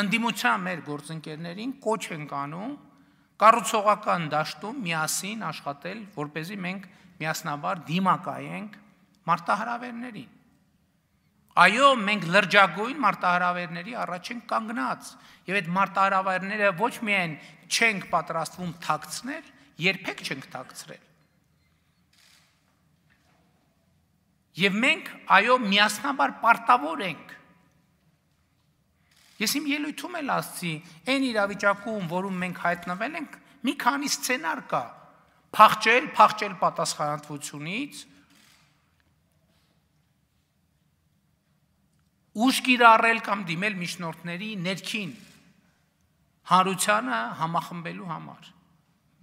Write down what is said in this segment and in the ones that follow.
ընդդիմության մեր գործընկերներին կոչ ենք անում կառուցողական դաշտում միասին աշխատել, որ เป զի մենք միասնաբար դիմակայենք մարտահրավերներին։ Այո, մենք լրջագույն մարտահրավերների առաջ ենք կանգնած, եւ այդ մարտահրավերները ոչ միայն չենք պատրաստվում թաքցնել, երբեք չենք թաքցրել։ Եվ մենք այո, միասնաբար պարտավոր ենք Ես իմ ելույթում էլ ասացի, այն իրավիճակում, որում մենք հայտնվել ենք, մի քանի սցենար կա. փախչել, փախչել պատասխանատվությունից, ուշք իրարել կամ դիմել միջնորդների ներքին հանրությանը համախմբելու համար։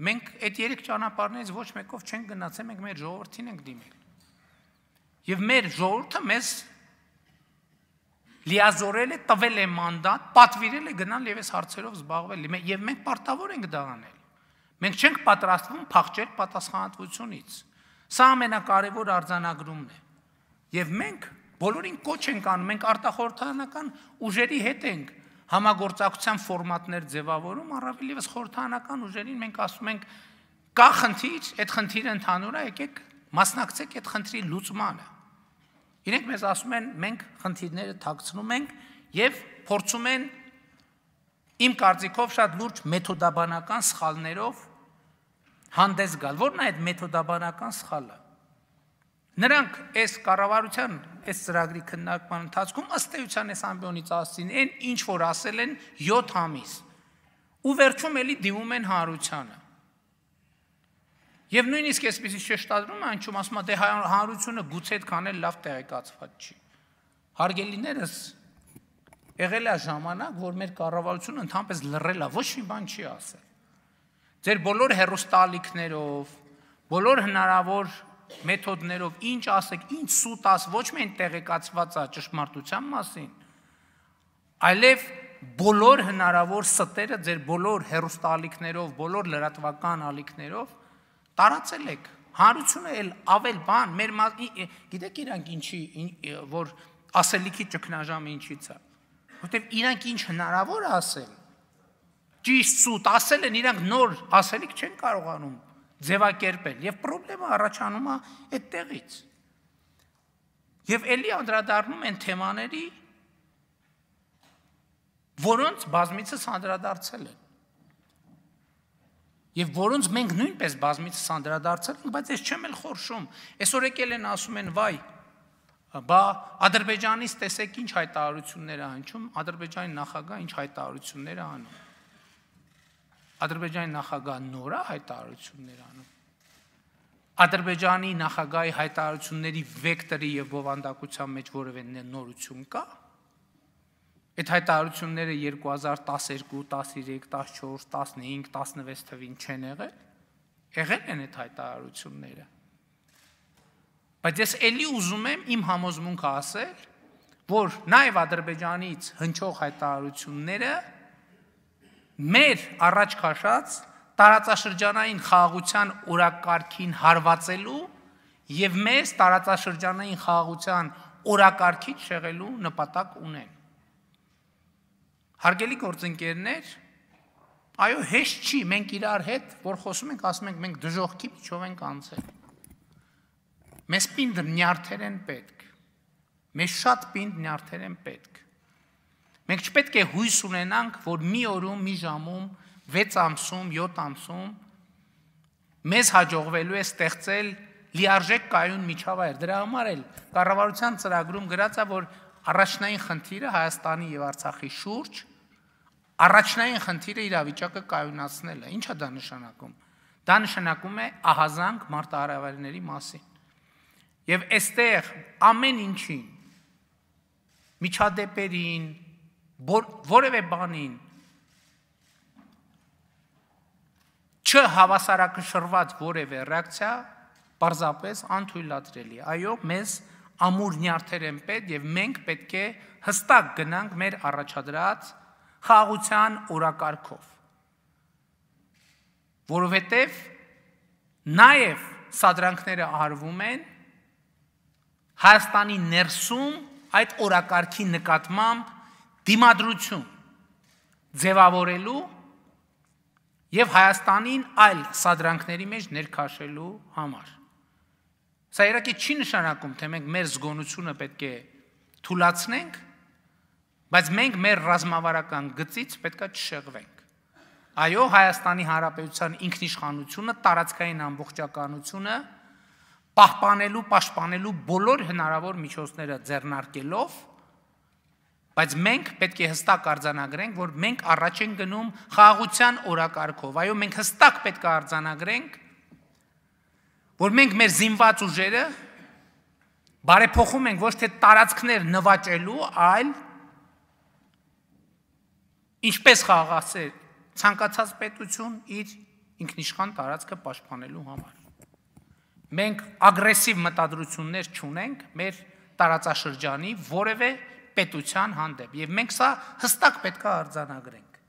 Մենք այդ երեք ճանապարհներից ոչ մեկով չենք գնացել, մենք մեր ժողովրդին ենք դիմել։ Եվ մեր ժողովուրդը մեզ լիազորել է, տվել է մանդատ, պատվիրել է գնալ եւ այս հարցերով զբաղվել։ Եվ մենք պարտավոր ենք դա անել։ Մենք չենք պատրաստվում փախչել պատասխանատվությունից։ Սա ամենակարևոր արձանագրումն է։ Եվ մենք բոլորին կոչ ենք անում, մենք արտախորհրդանական ուժերի հետ ենք համագործակցության ֆորմատներ ձևավորում, առավել ևս խորհրդանական ուժերին մենք ասում ենք կա խնդիր, այդ խնդիրը ընդհանուր է, եկեք մասնակցեք այդ խնդրի լուծմանը։ Իրենք մեզ ասում են, մենք խնդիրները թաքցնում ենք եւ փորձում են իմ կարծիքով շատ լուրջ մեթոդաբանական սխալներով հանդես գալ։ Որն է այդ մեթոդաբանական սխալը։ Նրանք այս կառավարության այս ծրագրի քննարկման ընթացքում ըստ էության այս ամբիոնից ասցին այն ինչ որ ասել են 7 ամիս։ Ու վերջում էլի դիմում են հանրությանը։ Եվ նույնիսկ այսպեսի շեշտադրումը անչում ասում է դե հա, հանրությունը գուցե այդքան էլ լավ տեղեկացված չի։ Հարգելիներս եղել է ժամանակ, որ մեր կառավարությունը ընդհանրապես լռել է, ոչ մի բան չի ասել։ Ձեր բոլոր հերոստալիքներով, բոլոր հնարավոր մեթոդներով ինչ ասեք, ինչ սուտ աս, ոչ միայն տեղեկացված է ճշմարտության մասին, այլև բոլոր հնարավոր ստերը ձեր բոլոր հերոստալիքներով, բոլոր լրատվական ալիքներով տարածել եք։ Հանրությունը էլ ավել բան, մեր գիտեք իրանք ինչի որ ասելիքի ճգնաժամը ինչից է։ Որտեւ իրանք ինչ հնարավոր է ասել։ Ճիշտ սուտ ասել են իրանք նոր ասելիք չեն կարողանում ձևակերպել եւ խնդրեմը առաջանում է այդտեղից։ Եվ ելի անդրադառնում են թեմաների, որոնց բազմիցս անդրադարձել են։ Եվ որոնց մենք նույնպես բազմից սանդրադարձել ենք, բայց ես չեմ էլ խորշում։ Այսօր եկել են ասում են, վայ, բա Ադրբեջանից տեսեք ինչ հայտարարություններ է հնչում, Ադրբեջանի նախագահը ինչ հայտարարություններ է անում։ Ադրբեջանի նախագահը նորա հայտարարություններ անում։ Ադրբեջանի նախագահի հայտարարությունների վեկտորի եւ բովանդակության մեջ որևէ նորություն կա՞ Այդ հայտարարությունները 2012, 13, 14, 15, 16 թվին չեն եղել։ Եղել են այդ հայտարարությունները։ Բայց ես ելի ուզում եմ իմ համոզմունքը ասել, որ նաև Ադրբեջանից հնչող հայտարարությունները մեր առաջ քաշած տարածաշրջանային խաղաղության օրակարգին հարվածելու եւ մեզ տարածաշրջանային խաղաղության օրակարգից շեղելու նպատակ ունեն։ Հարգելի գործընկերներ, այո, հեշտ չի, մենք իրար հետ որ խոսում ենք, ասում ենք մենք դժողքի միջով ենք անցել։ Մեզ պինդ նյարդեր են պետք։ Մեզ շատ պինդ նյարդեր են պետք։ Մենք չպետք է հույս ունենանք, որ մի օրում, մի ժամում, 6 ամսում, 7 ամսում մեզ հաջողվելու է ստեղծել լիարժեք կայուն միջավայր։ Դրա համար էլ կառավարության ծրագրում գրած է, որ առաջնային խնդիրը Հայաստանի եւ Արցախի շուրջ Առաջնային խնդիրը իրավիճակը կայունացնելը։ Ինչ է դա նշանակում։ Դա նշանակում է ահազանգ մարտահրավերների մասին։ Եվ այստեղ ամեն ինչին միջադեպերին, որևէ բանին չհավասարակշռված որևէ ռեակցիա պարզապես անթույլատրելի։ Այո, մեզ ամուր նյարդեր են պետք եւ մենք պետք է հստակ գնանք մեր առաջադրած խաղության օրակարգով։ Որովհետև նաև սադրանքները արվում են Հայաստանի ներսում այդ օրակարգի նկատմամբ դիմադրություն ձևավորելու եւ Հայաստանին այլ սադրանքների մեջ ներքաշելու համար։ Սա երակի չի նշանակում, թե մենք մեր զգոնությունը պետք է թուլացնենք, Բայց մենք մեր ռազմավարական գծից պետքա չշեղվենք։ Այո, Հայաստանի Հանրապետության ինքնիշխանությունը, տարածքային ամբողջականությունը պահպանելու, պաշտպանելու բոլոր հնարավոր միջոցները ձեռնարկելով, բայց մենք պետք է հստակ արձանագրենք, որ մենք առաջ են գնում խաղաղության օրակարգով։ Այո, մենք հստակ պետք է արձանագրենք, որ մենք մեր զինված ուժերը բարեփոխում ենք ոչ թե տարածքներ նվաճելու, այլ Ինչպես խաղացեր ցանկացած պետություն իր ինքնիշխան տարածքը պաշտպանելու համար։ Մենք ագրեսիվ մտադրություններ չունենք մեր տարածաշրջանի որևէ պետության հանդեպ եւ մենք սա հստակ պետք է արձանագրենք։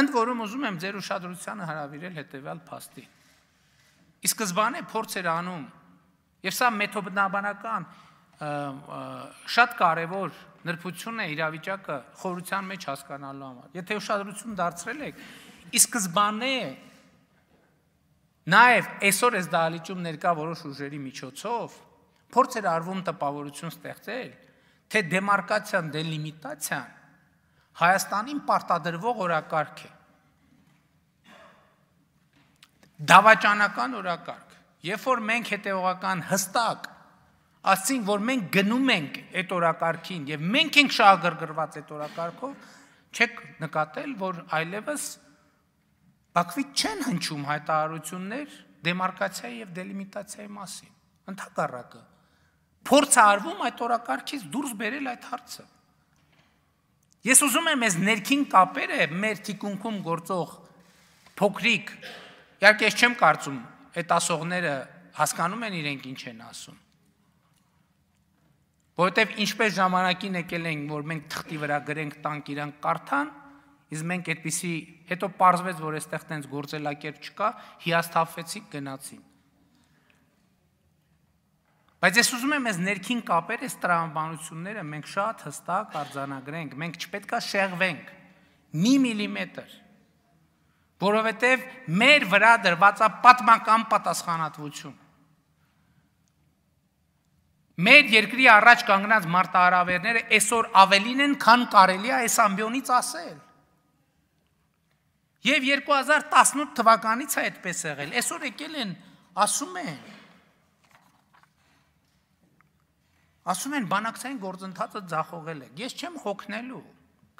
Ընդ որում ուզում եմ ձեր ուշադրությանը հրավիրել հետևյալ փաստի։ Իսկ զբանը փորձ էր անում եւ սա մեթոդնաբանական շատ կարևոր նրբություն է իրավիճակը խորության մեջ հասկանալու համար։ Եթե ուշադրություն դարձրել եք, ի սկզբանե նաև այսօր այս դահլիճում ներկա որոշ ուժերի միջոցով փորձեր արվում տպավորություն ստեղծել, թե դեմարկացիան, դելիմիտացիան Հայաստանին պարտադրվող օրակարգ է։ Դավաճանական օրակարգ։ Երբ որ մենք հետևողական հստակ Աստծին, որ մենք գնում ենք այդ օրակարգին եւ մենք ենք շահագրգռված այդ օրակարգով, չեք նկատել, որ այլևս Բաքվի չեն հնչում հայտարարություններ դեմարկացիայի եւ դելիմիտացիայի մասին։ Ընթակառակը փորձ արվում այդ օրակարգից դուրս բերել այդ հարցը։ Ես ուզում եմ այս ներքին կապերը մեր թիկունքում գործող փոքրիկ իհարկե ես չեմ կարծում այդ ասողները հասկանում են իրենք ինչ են ասում Որովհետև ինչպես ժամանակին եկել էինք, որ մենք թղթի վրա գրենք տանկ իրան կարդան, իսկ մենք այդպիսի հետո parzվեց, որ այստեղ տենց գործելակերպ չկա, հիասթափվեցի գնացին։ Բայց ես ուզում եմ ես ներքին կապերը, այս տրամաբանությունները մենք շատ հստակ արձանագրենք, մենք չպետքա շեղվենք մի միլիմետր, որովհետև մեր վրա դրվածա պատմական պատասխանատվությունը Մեր երկրի առաջ կանգնած մարտահրավերները այսօր ավելին են, քան կարելի է այս ամբիոնից ասել։ Եվ 2018 թվականից է այդպես եղել։ Այսօր եկել են, ասում են, ասում են բանակցային գործընթացը ձախողել է։ Ես չեմ հոգնելու։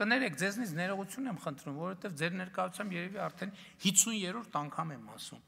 Կներեք, ձեզնից ներողություն եմ խնդրում, որովհետև ձեր ներկայությամբ երևի արդեն 50-րդ անգամ եմ ասում։